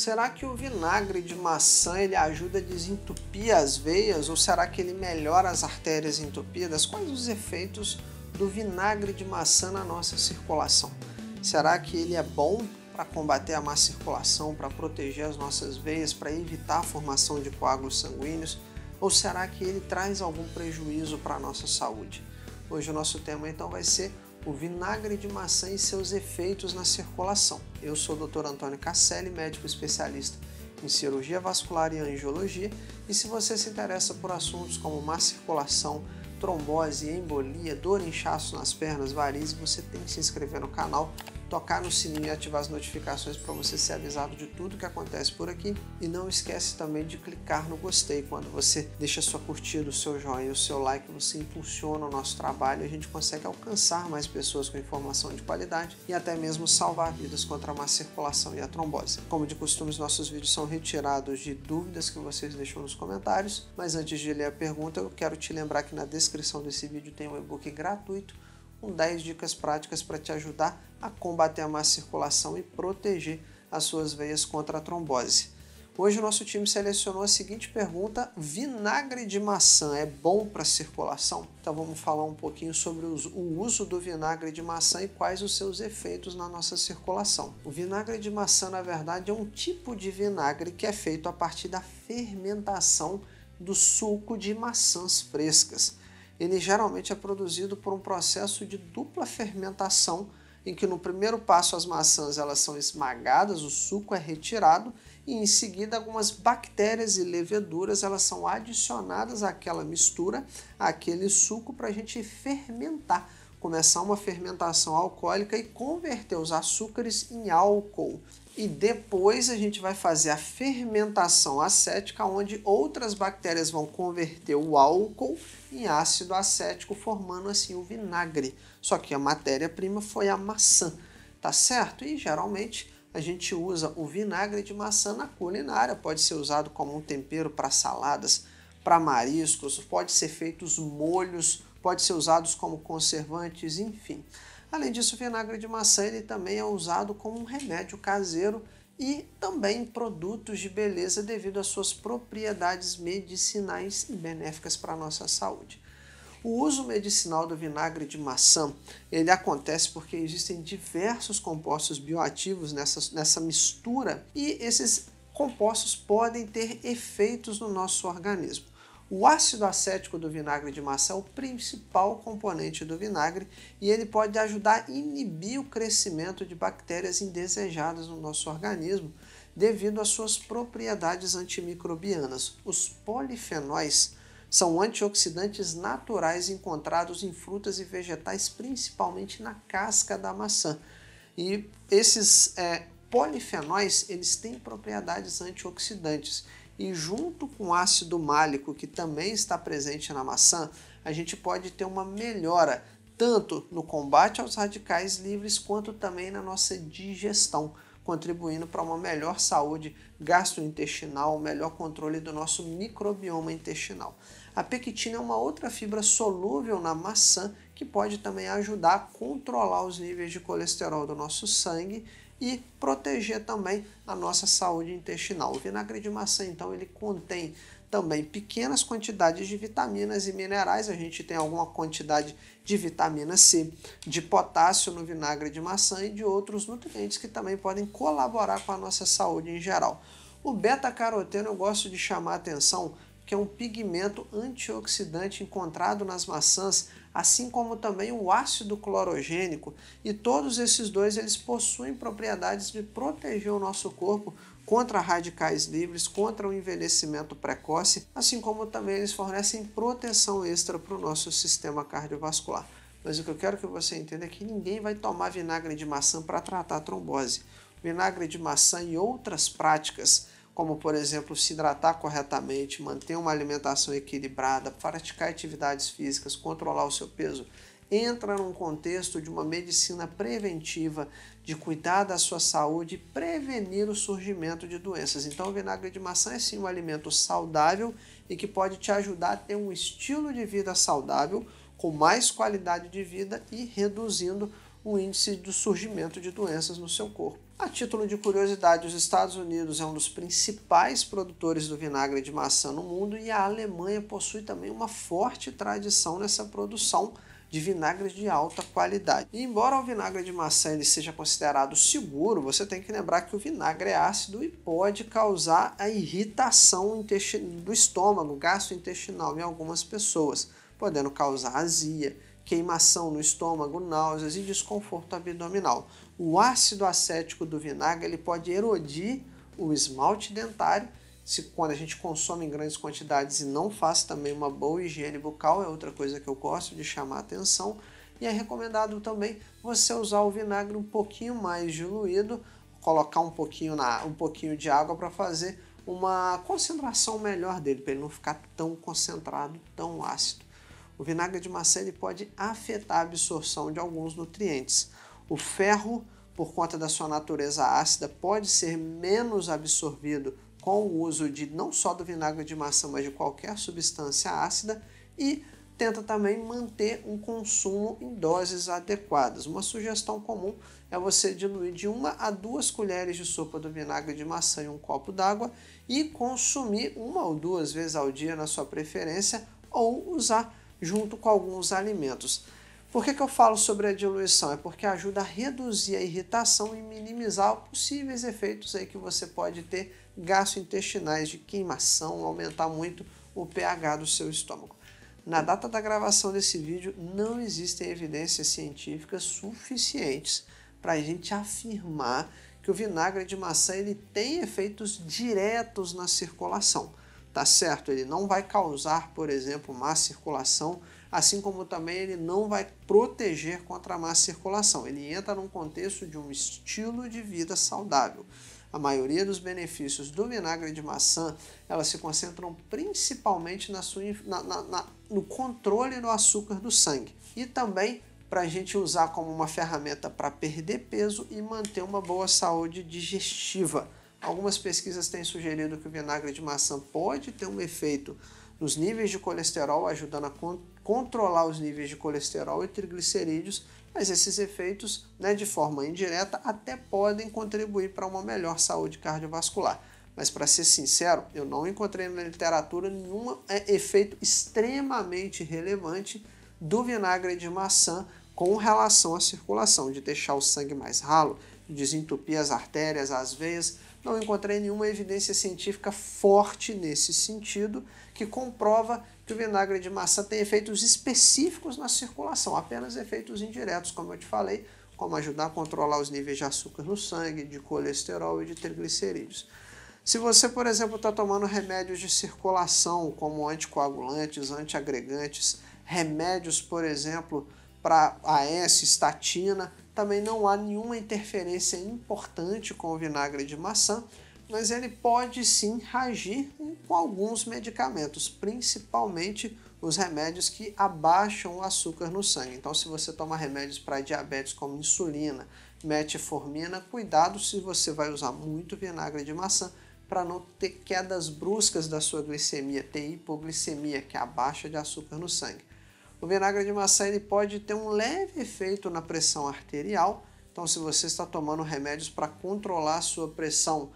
Será que o vinagre de maçã ele ajuda a desentupir as veias ou será que ele melhora as artérias entupidas? Quais os efeitos do vinagre de maçã na nossa circulação? Será que ele é bom para combater a má circulação, para proteger as nossas veias, para evitar a formação de coágulos sanguíneos? Ou será que ele traz algum prejuízo para a nossa saúde? Hoje o nosso tema então vai ser o vinagre de maçã e seus efeitos na circulação. Eu sou o Dr. Antônio Casselli, médico especialista em cirurgia vascular e angiologia, e se você se interessa por assuntos como má circulação, trombose, embolia, dor e inchaço nas pernas, varizes, você tem que se inscrever no canal tocar no sininho e ativar as notificações para você ser avisado de tudo que acontece por aqui. E não esquece também de clicar no gostei. Quando você deixa sua curtida, o seu joinha, o seu like, você impulsiona o nosso trabalho e a gente consegue alcançar mais pessoas com informação de qualidade e até mesmo salvar vidas contra a má circulação e a trombose. Como de costume, os nossos vídeos são retirados de dúvidas que vocês deixam nos comentários, mas antes de ler a pergunta, eu quero te lembrar que na descrição desse vídeo tem um e-book gratuito com 10 dicas práticas para te ajudar a combater a má circulação e proteger as suas veias contra a trombose. Hoje o nosso time selecionou a seguinte pergunta: vinagre de maçã é bom para circulação? Então vamos falar um pouquinho sobre o uso do vinagre de maçã e quais os seus efeitos na nossa circulação. O vinagre de maçã, na verdade, é um tipo de vinagre que é feito a partir da fermentação do suco de maçãs frescas ele geralmente é produzido por um processo de dupla fermentação, em que no primeiro passo as maçãs elas são esmagadas, o suco é retirado e em seguida algumas bactérias e leveduras elas são adicionadas àquela mistura, àquele suco para a gente fermentar, começar uma fermentação alcoólica e converter os açúcares em álcool e depois a gente vai fazer a fermentação acética, onde outras bactérias vão converter o álcool em ácido acético, formando assim o vinagre. Só que a matéria-prima foi a maçã, tá certo? E geralmente a gente usa o vinagre de maçã na culinária, pode ser usado como um tempero para saladas, para mariscos, pode ser feitos molhos, pode ser usados como conservantes, enfim. Além disso, o vinagre de maçã ele também é usado como um remédio caseiro e também em produtos de beleza devido às suas propriedades medicinais e benéficas para a nossa saúde. O uso medicinal do vinagre de maçã ele acontece porque existem diversos compostos bioativos nessa, nessa mistura e esses compostos podem ter efeitos no nosso organismo. O ácido acético do vinagre de maçã é o principal componente do vinagre e ele pode ajudar a inibir o crescimento de bactérias indesejadas no nosso organismo devido às suas propriedades antimicrobianas. Os polifenóis são antioxidantes naturais encontrados em frutas e vegetais, principalmente na casca da maçã. E esses é, polifenóis eles têm propriedades antioxidantes e junto com o ácido málico que também está presente na maçã, a gente pode ter uma melhora tanto no combate aos radicais livres quanto também na nossa digestão, contribuindo para uma melhor saúde gastrointestinal, melhor controle do nosso microbioma intestinal. A pectina é uma outra fibra solúvel na maçã que pode também ajudar a controlar os níveis de colesterol do nosso sangue e proteger também a nossa saúde intestinal. O vinagre de maçã, então, ele contém também pequenas quantidades de vitaminas e minerais. A gente tem alguma quantidade de vitamina C, de potássio no vinagre de maçã e de outros nutrientes que também podem colaborar com a nossa saúde em geral. O beta-caroteno eu gosto de chamar a atenção que é um pigmento antioxidante encontrado nas maçãs assim como também o ácido clorogênico, e todos esses dois eles possuem propriedades de proteger o nosso corpo contra radicais livres, contra o envelhecimento precoce, assim como também eles fornecem proteção extra para o nosso sistema cardiovascular. Mas o que eu quero que você entenda é que ninguém vai tomar vinagre de maçã para tratar a trombose. Vinagre de maçã e outras práticas como por exemplo se hidratar corretamente, manter uma alimentação equilibrada, praticar atividades físicas, controlar o seu peso, entra num contexto de uma medicina preventiva, de cuidar da sua saúde e prevenir o surgimento de doenças. Então, o vinagre de maçã é sim um alimento saudável e que pode te ajudar a ter um estilo de vida saudável, com mais qualidade de vida e reduzindo o índice do surgimento de doenças no seu corpo. A título de curiosidade, os Estados Unidos é um dos principais produtores do vinagre de maçã no mundo e a Alemanha possui também uma forte tradição nessa produção de vinagres de alta qualidade. E embora o vinagre de maçã ele seja considerado seguro, você tem que lembrar que o vinagre é ácido e pode causar a irritação do estômago, gastrointestinal em algumas pessoas, podendo causar azia queimação no estômago, náuseas e desconforto abdominal. O ácido acético do vinagre ele pode erodir o esmalte dentário, se quando a gente consome em grandes quantidades e não faz também uma boa higiene bucal, é outra coisa que eu gosto de chamar a atenção. E é recomendado também você usar o vinagre um pouquinho mais diluído, colocar um pouquinho, na, um pouquinho de água para fazer uma concentração melhor dele, para ele não ficar tão concentrado, tão ácido. O vinagre de maçã ele pode afetar a absorção de alguns nutrientes. O ferro, por conta da sua natureza ácida, pode ser menos absorvido com o uso de não só do vinagre de maçã, mas de qualquer substância ácida e tenta também manter um consumo em doses adequadas. Uma sugestão comum é você diluir de uma a duas colheres de sopa do vinagre de maçã em um copo d'água e consumir uma ou duas vezes ao dia na sua preferência ou usar junto com alguns alimentos. Por que, que eu falo sobre a diluição? É porque ajuda a reduzir a irritação e minimizar possíveis efeitos aí que você pode ter gastrointestinais, de queimação, aumentar muito o pH do seu estômago. Na data da gravação desse vídeo, não existem evidências científicas suficientes para a gente afirmar que o vinagre de maçã ele tem efeitos diretos na circulação tá certo? Ele não vai causar, por exemplo, má circulação, assim como também ele não vai proteger contra a má circulação. Ele entra num contexto de um estilo de vida saudável. A maioria dos benefícios do vinagre de maçã, elas se concentram principalmente na sua, na, na, na, no controle do açúcar do sangue e também para a gente usar como uma ferramenta para perder peso e manter uma boa saúde digestiva. Algumas pesquisas têm sugerido que o vinagre de maçã pode ter um efeito nos níveis de colesterol, ajudando a con controlar os níveis de colesterol e triglicerídeos, mas esses efeitos, né, de forma indireta, até podem contribuir para uma melhor saúde cardiovascular. Mas para ser sincero, eu não encontrei na literatura nenhum é, efeito extremamente relevante do vinagre de maçã com relação à circulação, de deixar o sangue mais ralo, de desentupir as artérias, as veias, não encontrei nenhuma evidência científica forte nesse sentido que comprova que o vinagre de maçã tem efeitos específicos na circulação, apenas efeitos indiretos, como eu te falei, como ajudar a controlar os níveis de açúcar no sangue, de colesterol e de triglicerídeos. Se você, por exemplo, está tomando remédios de circulação, como anticoagulantes, antiagregantes, remédios, por exemplo, para AS, estatina, também não há nenhuma interferência importante com o vinagre de maçã, mas ele pode sim agir com alguns medicamentos, principalmente os remédios que abaixam o açúcar no sangue. Então, se você toma remédios para diabetes como insulina, metformina, cuidado se você vai usar muito vinagre de maçã para não ter quedas bruscas da sua glicemia, ter hipoglicemia, que é a baixa de açúcar no sangue. O vinagre de maçã ele pode ter um leve efeito na pressão arterial. Então, se você está tomando remédios para controlar a sua pressão,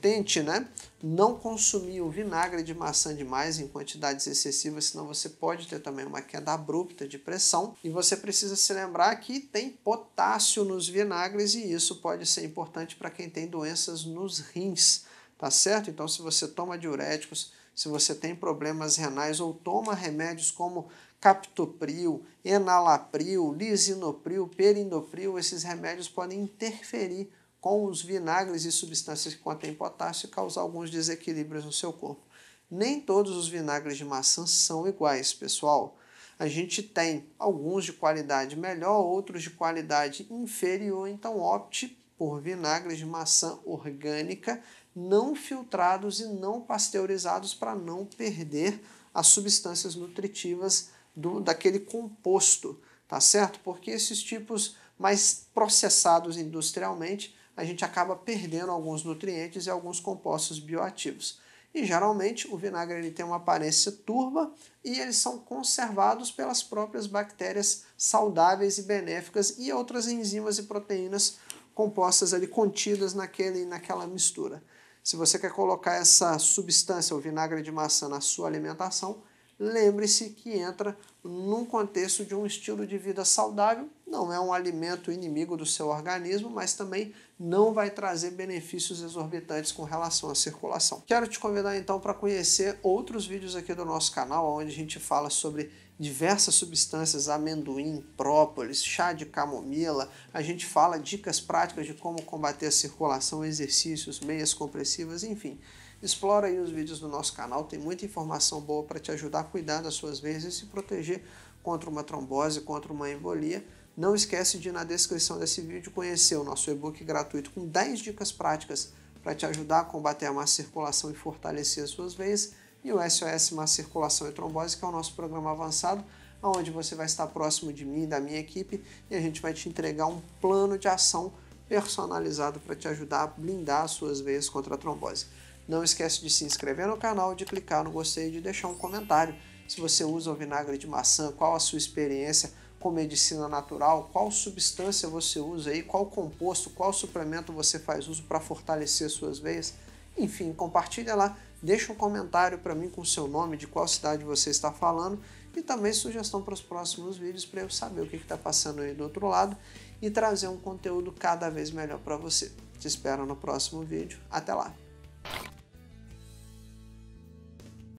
tente né, não consumir o vinagre de maçã demais em quantidades excessivas, senão você pode ter também uma queda abrupta de pressão. E você precisa se lembrar que tem potássio nos vinagres e isso pode ser importante para quem tem doenças nos rins. Tá certo? Então, se você toma diuréticos, se você tem problemas renais ou toma remédios como captopril, enalapril, lisinopril, perindopril, esses remédios podem interferir com os vinagres e substâncias que contêm potássio e causar alguns desequilíbrios no seu corpo. Nem todos os vinagres de maçã são iguais, pessoal. A gente tem alguns de qualidade melhor, outros de qualidade inferior, então opte por vinagres de maçã orgânica não filtrados e não pasteurizados para não perder as substâncias nutritivas do, daquele composto, tá certo? Porque esses tipos mais processados industrialmente, a gente acaba perdendo alguns nutrientes e alguns compostos bioativos. E geralmente o vinagre ele tem uma aparência turba e eles são conservados pelas próprias bactérias saudáveis e benéficas e outras enzimas e proteínas compostas ali contidas naquele, naquela mistura. Se você quer colocar essa substância, o vinagre de maçã, na sua alimentação, lembre-se que entra num contexto de um estilo de vida saudável não é um alimento inimigo do seu organismo, mas também não vai trazer benefícios exorbitantes com relação à circulação. Quero te convidar então para conhecer outros vídeos aqui do nosso canal, onde a gente fala sobre diversas substâncias, amendoim, própolis, chá de camomila. A gente fala dicas práticas de como combater a circulação, exercícios, meias compressivas, enfim. Explora aí os vídeos do nosso canal, tem muita informação boa para te ajudar a cuidar das suas veias e se proteger contra uma trombose, contra uma embolia não esquece de, na descrição desse vídeo, conhecer o nosso e-book gratuito com 10 dicas práticas para te ajudar a combater a má circulação e fortalecer as suas veias, e o SOS Má Circulação e Trombose, que é o nosso programa avançado, onde você vai estar próximo de mim e da minha equipe, e a gente vai te entregar um plano de ação personalizado para te ajudar a blindar as suas veias contra a trombose. Não esquece de se inscrever no canal, de clicar no gostei e de deixar um comentário. Se você usa o vinagre de maçã, qual a sua experiência com medicina natural, qual substância você usa aí, qual composto, qual suplemento você faz uso para fortalecer suas veias. Enfim, compartilha lá, deixa um comentário para mim com seu nome, de qual cidade você está falando e também sugestão para os próximos vídeos para eu saber o que está passando aí do outro lado e trazer um conteúdo cada vez melhor para você. Te espero no próximo vídeo. Até lá!